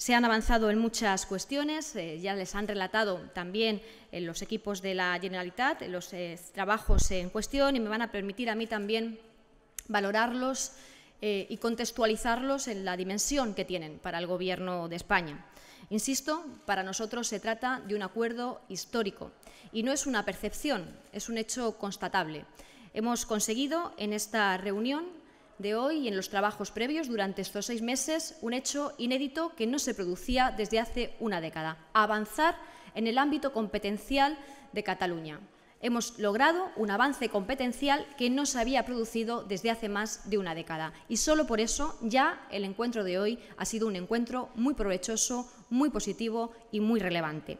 Se han avanzado en muchas cuestiones, eh, ya les han relatado también en eh, los equipos de la Generalitat eh, los trabajos en cuestión y me van a permitir a mí también valorarlos y contextualizarlos en la dimensión que tienen para el Gobierno de España. Insisto, para nosotros se trata de un acuerdo histórico y no es una percepción, es un hecho constatable. Hemos conseguido en esta reunión de hoy y en los trabajos previos durante estos seis meses, un hecho inédito que no se producía desde hace una década, avanzar en el ámbito competencial de Cataluña. Hemos logrado un avance competencial que no se había producido desde hace más de una década. Y solo por eso ya el encuentro de hoy ha sido un encuentro muy provechoso, muy positivo y muy relevante.